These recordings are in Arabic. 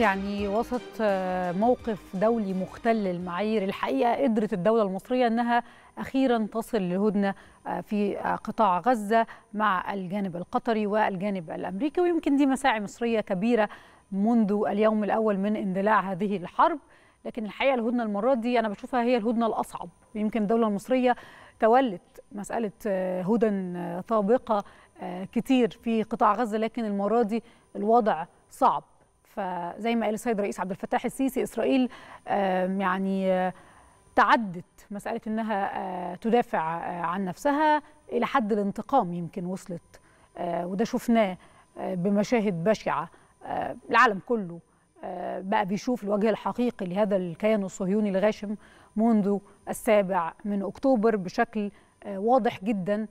يعني وسط آه، موقف دولي مختل المعايير الحقيقه قدرت الدوله المصريه انها اخيرا تصل لهدنة آه، في آه، قطاع غزه مع الجانب القطري والجانب الامريكي ويمكن دي مساعي مصريه كبيره منذ اليوم الاول من اندلاع هذه الحرب لكن الحقيقه الهدنه المره دي انا بشوفها هي الهدنه الاصعب يمكن الدوله المصريه تولت مساله هدن طابقه كتير في قطاع غزه لكن المره دي الوضع صعب فزي ما قال السيد رئيس عبد الفتاح السيسي اسرائيل يعني آه، تعدت مساله انها آه، تدافع آه، عن نفسها الى حد الانتقام يمكن وصلت وده شفناه بمشاهد بشعه العالم كله بقى بيشوف الوجه الحقيقي لهذا الكيان الصهيوني الغاشم منذ السابع من اكتوبر بشكل واضح جدا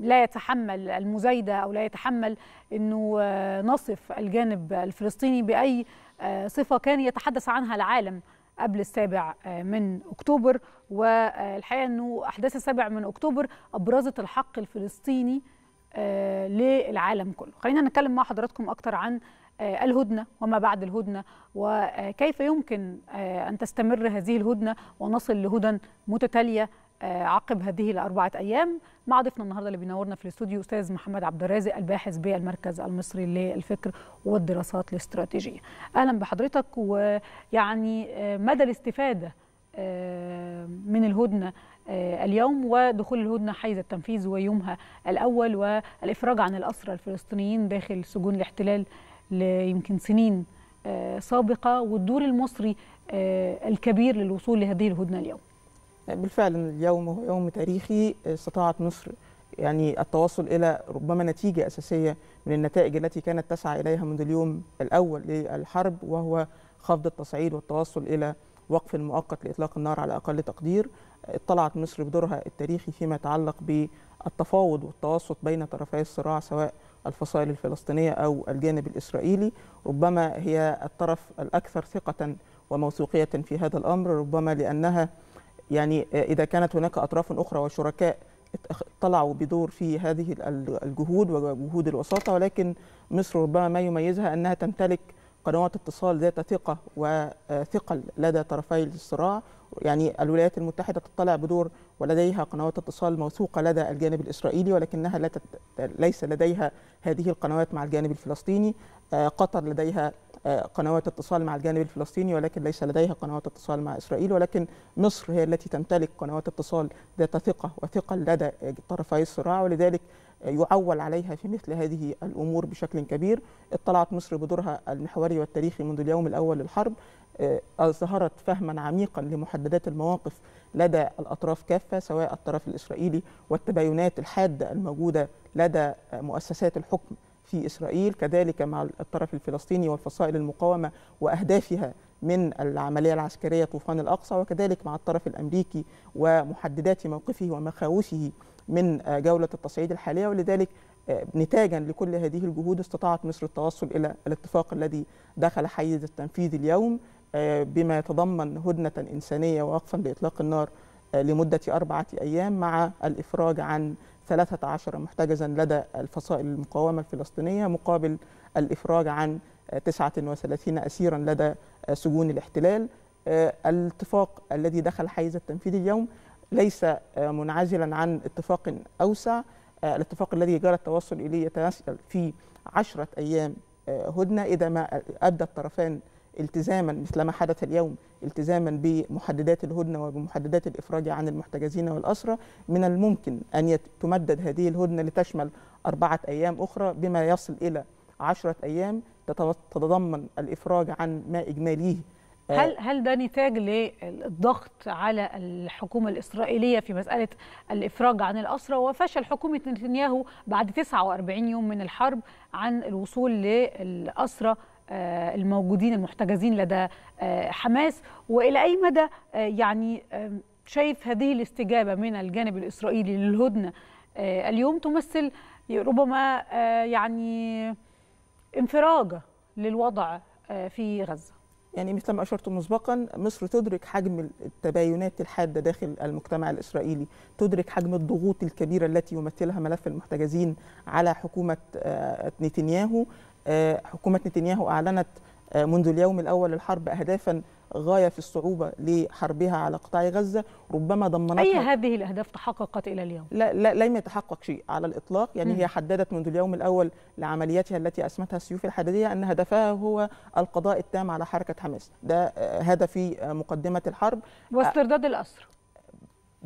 لا يتحمل المزايدة أو لا يتحمل أنه آه، نصف الجانب الفلسطيني بأي آه، صفة كان يتحدث عنها العالم قبل السابع آه، من أكتوبر والحقيقة أنه أحداث السابع من أكتوبر أبرزت الحق الفلسطيني للعالم كله خلينا نتكلم مع حضراتكم أكتر عن الهدنة وما بعد الهدنة وكيف يمكن أن تستمر هذه الهدنة ونصل لهدن متتالية عقب هذه الأربعة أيام مع ضيفنا النهارده اللي بينورنا في الاستوديو أستاذ محمد عبد الرازق الباحث بالمركز المصري للفكر والدراسات الاستراتيجية. أهلا بحضرتك ويعني آه، مدى الاستفادة آه، من الهدنة آه، اليوم ودخول الهدنة حيز التنفيذ ويومها الأول والإفراج عن الأسرى الفلسطينيين داخل سجون الاحتلال ليمكن سنين سابقة والدور المصري الكبير للوصول لهذه الهدنة اليوم. بالفعل اليوم هو يوم تاريخي آه، استطاعت مصر يعني التوصل الى ربما نتيجه اساسيه من النتائج التي كانت تسعى اليها منذ اليوم الاول للحرب وهو خفض التصعيد والتوصل الى وقف مؤقت لاطلاق النار على اقل تقدير اطلعت مصر بدورها التاريخي فيما يتعلق بالتفاوض والتوسط بين طرفي الصراع سواء الفصائل الفلسطينيه او الجانب الاسرائيلي ربما هي الطرف الاكثر ثقه وموثوقيه في هذا الامر ربما لانها يعني إذا كانت هناك أطراف أخرى وشركاء طلعوا بدور في هذه الجهود وجهود الوساطة ولكن مصر ربما ما يميزها أنها تمتلك قنوات اتصال ذات ثقة وثقل لدى طرفي الصراع يعني الولايات المتحدة تطلع بدور ولديها قنوات اتصال موثوقة لدى الجانب الإسرائيلي ولكنها لا ليس لديها هذه القنوات مع الجانب الفلسطيني آه، قطر لديها قنوات اتصال مع الجانب الفلسطيني ولكن ليس لديها قنوات اتصال مع إسرائيل ولكن مصر هي التي تمتلك قنوات اتصال ذات ثقة وثقل لدى طرفي الصراع ولذلك يعول عليها في مثل هذه الأمور بشكل كبير اطلعت مصر بدورها المحوري والتاريخي منذ اليوم الأول للحرب آه، أظهرت فهما عميقا لمحددات المواقف لدى الأطراف كافة سواء الطرف الإسرائيلي والتباينات الحادة الموجودة لدى مؤسسات الحكم في إسرائيل كذلك مع الطرف الفلسطيني والفصائل المقاومة وأهدافها من العملية العسكرية طوفان الأقصى وكذلك مع الطرف الأمريكي ومحددات موقفه ومخاوفه من آه، جولة التصعيد الحالية ولذلك آه، نتاجا لكل هذه الجهود استطاعت مصر التوصل إلى الاتفاق الذي دخل حيز التنفيذ اليوم آه، بما يتضمن هدنة إنسانية ووقفا لإطلاق النار لمدة أربعة أيام مع الإفراج عن 13 محتجزا لدى الفصائل المقاومة الفلسطينية مقابل الإفراج عن 39 أسيرا لدى سجون الاحتلال آه، الاتفاق الذي دخل حيز التنفيذ اليوم ليس آه، منعزلا عن اتفاق أوسع آه، الاتفاق الذي جرى التوصل إليه يتمثل في عشرة أيام هدنة إذا ما أبدى الطرفان التزاما مثل ما حدث اليوم التزاما بمحددات الهدنه وبمحددات الافراج عن المحتجزين والاسرى من الممكن ان تمدد هذه الهدنه لتشمل اربعه ايام اخرى بما يصل الى عشرة ايام تتضمن الافراج عن ما اجماليه آه، هل هل ده نتاج للضغط على الحكومه الاسرائيليه في مساله الافراج عن الاسرى وفشل حكومه نتنياهو بعد 49 يوم من الحرب عن الوصول للاسرى آه، الموجودين المحتجزين لدى آه، حماس والى اي مدى آه، يعني شايف هذه الاستجابه من الجانب الاسرائيلي للهدنه اليوم تمثل ربما يعني انفراجه للوضع في غزه يعني مثل ما أشرت مسبقا مصر تدرك حجم التباينات الحادة داخل المجتمع الإسرائيلي تدرك حجم الضغوط الكبيرة التي يمثلها ملف المحتجزين على حكومة نتنياهو آه، حكومة نتنياهو أعلنت آه، منذ اليوم الأول للحرب أهدافا غاية في الصعوبة لحربها على قطاع غزة ربما ضمنتها أي هذه الأهداف تحققت إلى اليوم؟ لا, لا لم يتحقق شيء على الإطلاق يعني م. هي حددت منذ اليوم الأول لعملياتها التي أسمتها السيوف الحديدية أن هدفها هو القضاء التام على حركة حماس ده آه، هدف في مقدمة الحرب واسترداد الأسر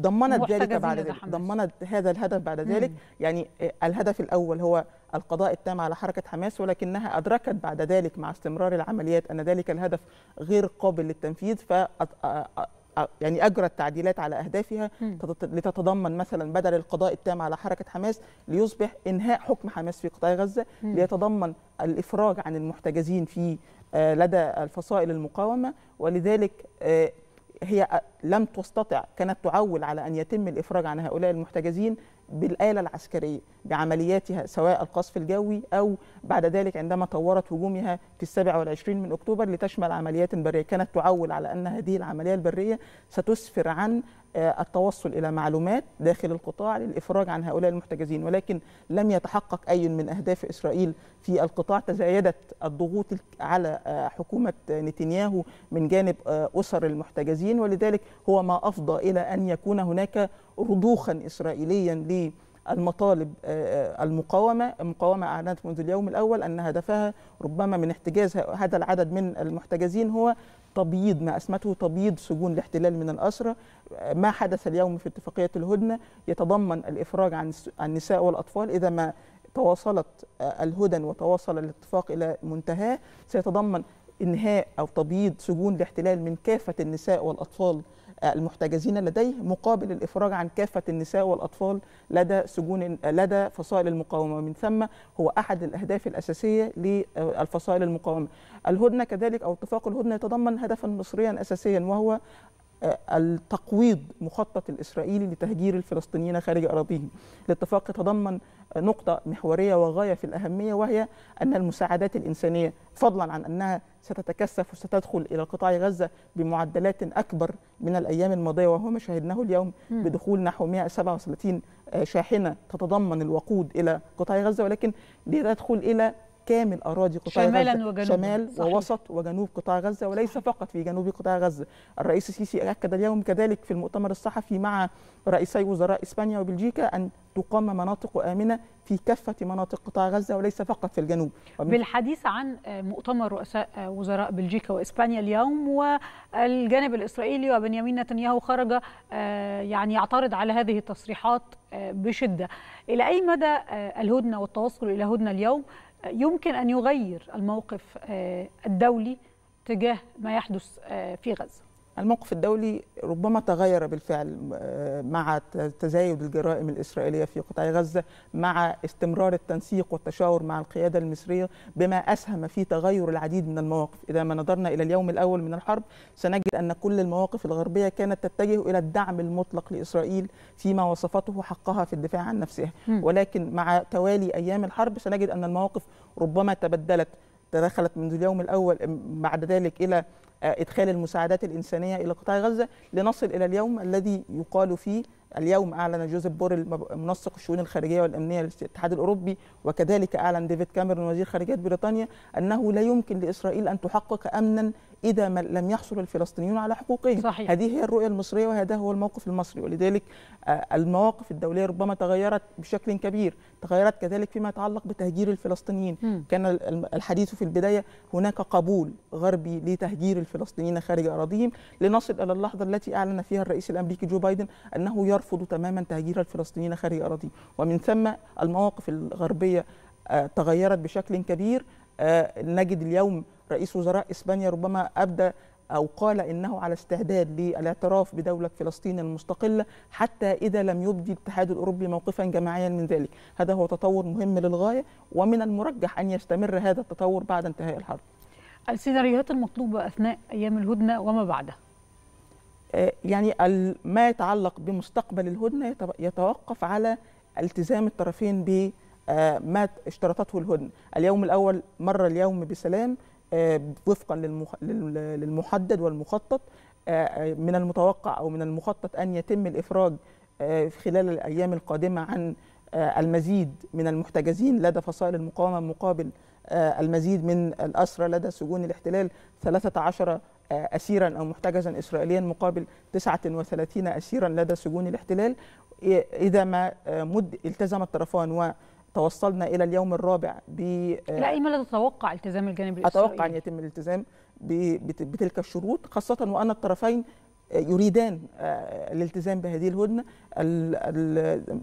ضمنت ذلك بعد ذلك ضمنت هذا الهدف بعد ذلك مم. يعني آه، الهدف الاول هو القضاء التام على حركه حماس ولكنها ادركت بعد ذلك مع استمرار العمليات ان ذلك الهدف غير قابل للتنفيذ ف يعني اجرت تعديلات على اهدافها لتتضمن مثلا بدل القضاء التام على حركه حماس ليصبح انهاء حكم حماس في قطاع غزه ليتضمن الافراج عن المحتجزين في آه، لدى الفصائل المقاومه ولذلك آه، هي لم تستطع كانت تعول على ان يتم الافراج عن هؤلاء المحتجزين بالآلة العسكرية بعملياتها سواء القصف الجوي أو بعد ذلك عندما طورت هجومها في السابع والعشرين من أكتوبر لتشمل عمليات برية كانت تعول على أن هذه العملية البرية ستسفر عن آه، التوصل إلى معلومات داخل القطاع للإفراج عن هؤلاء المحتجزين ولكن لم يتحقق أي من أهداف إسرائيل في القطاع تزايدت الضغوط على آه، حكومة نتنياهو من جانب آه، أسر المحتجزين ولذلك هو ما أفضى إلى أن يكون هناك رضوخا إسرائيليا للمطالب آه، آه، المقاومة المقاومة أعلنت منذ اليوم الأول أن هدفها ربما من احتجاز هذا العدد من المحتجزين هو تبييض ما اسمته تبييض سجون الاحتلال من الأسرة آه، ما حدث اليوم في اتفاقية الهدنة يتضمن الإفراج عن النساء والأطفال إذا ما تواصلت الهدن وتواصل الاتفاق إلى منتهاه سيتضمن انهاء او تبييض سجون الاحتلال من كافه النساء والاطفال المحتجزين لديه مقابل الافراج عن كافه النساء والاطفال لدى سجون لدى فصائل المقاومه ومن ثم هو احد الاهداف الاساسيه للفصائل المقاومه الهدنه كذلك او اتفاق الهدنه يتضمن هدفا مصريا اساسيا وهو التقويض مخطط الإسرائيلي لتهجير الفلسطينيين خارج أراضيهم الاتفاق يتضمن نقطة محورية وغاية في الأهمية وهي أن المساعدات الإنسانية فضلا عن أنها ستتكثف وستدخل إلى قطاع غزة بمعدلات أكبر من الأيام الماضية وهو ما شاهدناه اليوم بدخول نحو 137 شاحنة تتضمن الوقود إلى قطاع غزة ولكن لتدخل إلى كامل أراضي قطاع شمالا غزة وجنوب شمال صحيح. ووسط وجنوب قطاع غزة وليس صحيح. فقط في جنوب قطاع غزة الرئيس السيسي أكد اليوم كذلك في المؤتمر الصحفي مع رئيسي وزراء إسبانيا وبلجيكا أن تقام مناطق آمنة في كافة مناطق قطاع غزة وليس فقط في الجنوب بالحديث عن مؤتمر رؤساء وزراء بلجيكا وإسبانيا اليوم والجانب الإسرائيلي وبنيامين نتنياهو خرج آه، يعني يعترض على هذه التصريحات آه، بشدة إلى أي مدى آه، الهدنة والتوصل إلى هدنة اليوم يمكن أن يغير الموقف آه، الدولي تجاه ما يحدث آه، في غزة الموقف الدولي ربما تغير بالفعل آه، مع تزايد الجرائم الإسرائيلية في قطاع غزة مع استمرار التنسيق والتشاور مع القيادة المصرية بما أسهم في تغير العديد من المواقف إذا ما نظرنا إلى اليوم الأول من الحرب سنجد أن كل المواقف الغربية كانت تتجه إلى الدعم المطلق لإسرائيل فيما وصفته حقها في الدفاع عن نفسها ولكن مع توالي أيام الحرب سنجد أن المواقف ربما تبدلت تدخلت منذ اليوم الأول بعد ذلك إلى آه، ادخال المساعدات الانسانيه الى قطاع غزه لنصل الى اليوم الذي يقال فيه اليوم اعلن جوزيف بوريل منسق الشؤون الخارجيه والامنيه للاتحاد الاوروبي وكذلك اعلن ديفيد كاميرون وزير خارجيه بريطانيا انه لا يمكن لاسرائيل ان تحقق امنا إذا لم يحصل الفلسطينيون على حقوقهم صحيح. هذه هي الرؤية المصرية وهذا هو الموقف المصري ولذلك آه، المواقف الدولية ربما تغيرت بشكل كبير تغيرت كذلك فيما يتعلق بتهجير الفلسطينيين م. كان الحديث في البداية هناك قبول غربي لتهجير الفلسطينيين خارج أراضيهم لنصل إلى اللحظة التي أعلن فيها الرئيس الأمريكي جو بايدن أنه يرفض تماما تهجير الفلسطينيين خارج أراضيهم ومن ثم المواقف الغربية آه، تغيرت بشكل كبير آه، نجد اليوم رئيس وزراء إسبانيا ربما أبدى أو قال إنه على استعداد للاعتراف بدولة فلسطين المستقلة حتى إذا لم يبدي الاتحاد الأوروبي موقفا جماعيا من ذلك هذا هو تطور مهم للغاية ومن المرجح أن يستمر هذا التطور بعد انتهاء الحرب السيناريوهات المطلوبة أثناء أيام الهدنة وما بعدها آه، يعني ما يتعلق بمستقبل الهدنة يتوقف على التزام الطرفين بما آه، اشترطته الهدنة اليوم الأول مر اليوم بسلام آه، وفقا للمحدد والمخطط آه، آه، من المتوقع او من المخطط ان يتم الافراج خلال الايام القادمه عن المزيد من المحتجزين لدى فصائل المقاومه مقابل المزيد من الاسرى لدى سجون الاحتلال 13 اسيرا او محتجزا اسرائيليا مقابل 39 اسيرا لدى سجون الاحتلال اذا ما مد التزم الطرفان و توصلنا الى اليوم الرابع ب الى آه، اي مدى تتوقع التزام الجانب الاسرائيلي؟ اتوقع ان يتم الالتزام بتلك الشروط خاصه وان الطرفين آه، يريدان آه، الالتزام بهذه الهدنه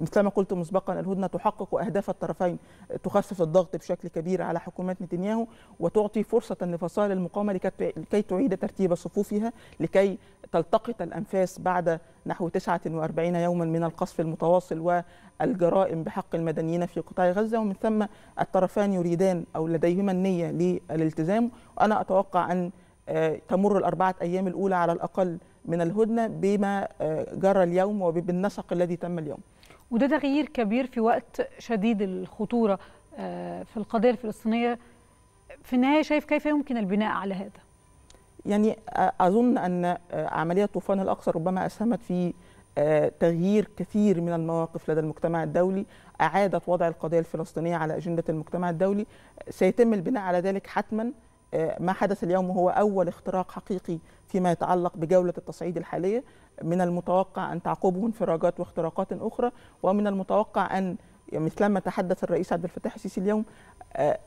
مثلما قلت مسبقا الهدنه تحقق اهداف الطرفين تخفف الضغط بشكل كبير على حكومه نتنياهو وتعطي فرصه لفصائل المقاومه لكي تعيد ترتيب صفوفها لكي تلتقط الأنفاس بعد نحو 49 يوما من القصف المتواصل والجرائم بحق المدنيين في قطاع غزة ومن ثم الطرفان يريدان أو لديهما النية للالتزام وأنا أتوقع أن آه، تمر الأربعة أيام الأولى على الأقل من الهدنة بما آه، جرى اليوم وبالنسق الذي تم اليوم وده تغيير كبير في وقت شديد الخطورة آه، في القضية الفلسطينية في النهاية شايف كيف يمكن البناء على هذا يعني اظن ان عمليه طوفان الاقصى ربما اسهمت في تغيير كثير من المواقف لدى المجتمع الدولي اعادت وضع القضيه الفلسطينيه على اجنده المجتمع الدولي سيتم البناء على ذلك حتما ما حدث اليوم هو اول اختراق حقيقي فيما يتعلق بجوله التصعيد الحاليه من المتوقع ان تعقبه انفراجات واختراقات اخرى ومن المتوقع ان مثلما تحدث الرئيس عبد الفتاح السيسي اليوم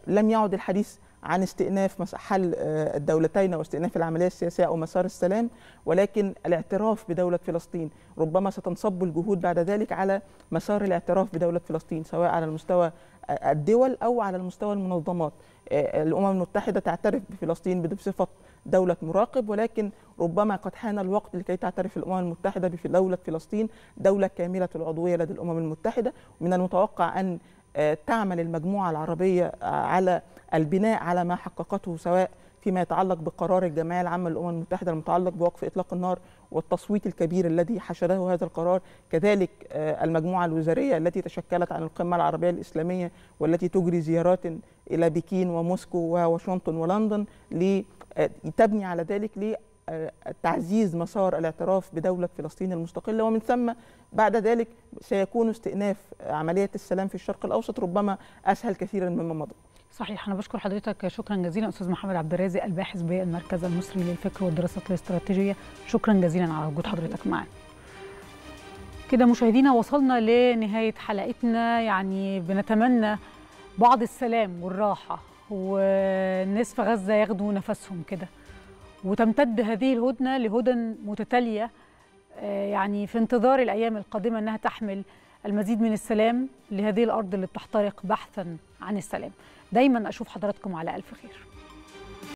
لم يعد الحديث عن استئناف حل آه، الدولتين واستئناف العملية السياسية أو مسار السلام ولكن الاعتراف بدولة فلسطين ربما ستنصب الجهود بعد ذلك على مسار الاعتراف بدولة فلسطين سواء على المستوى آه، الدول أو على المستوى المنظمات آه، الأمم المتحدة تعترف بفلسطين بصفة دولة مراقب ولكن ربما قد حان الوقت لكي تعترف الأمم المتحدة بدولة فلسطين دولة كاملة العضوية لدى الأمم المتحدة من المتوقع أن آه، تعمل المجموعة العربية آه، على البناء على ما حققته سواء فيما يتعلق بقرار الجمعية العامة للأمم المتحدة المتعلق بوقف إطلاق النار والتصويت الكبير الذي حشده هذا القرار كذلك آه، المجموعة الوزارية التي تشكلت عن القمة العربية الإسلامية والتي تجري زيارات إلى بكين وموسكو وواشنطن ولندن لتبني على ذلك تعزيز مسار الاعتراف بدولة فلسطين المستقلة ومن ثم بعد ذلك سيكون استئناف عملية السلام في الشرق الأوسط ربما أسهل كثيرا مما مضى صحيح انا بشكر حضرتك شكرا جزيلا استاذ محمد عبد الرازق الباحث بالمركز المصري للفكر والدراسات الاستراتيجيه شكرا جزيلا على وجود حضرتك معنا كده مشاهدينا وصلنا لنهايه حلقتنا يعني بنتمنى بعض السلام والراحه والناس في غزه ياخدوا نفسهم كده وتمتد هذه الهدنة لهدن متتالية آه، يعني في انتظار الأيام القادمة أنها تحمل المزيد من السلام لهذه الأرض اللي بتحترق بحثا عن السلام دايما أشوف حضراتكم على ألف خير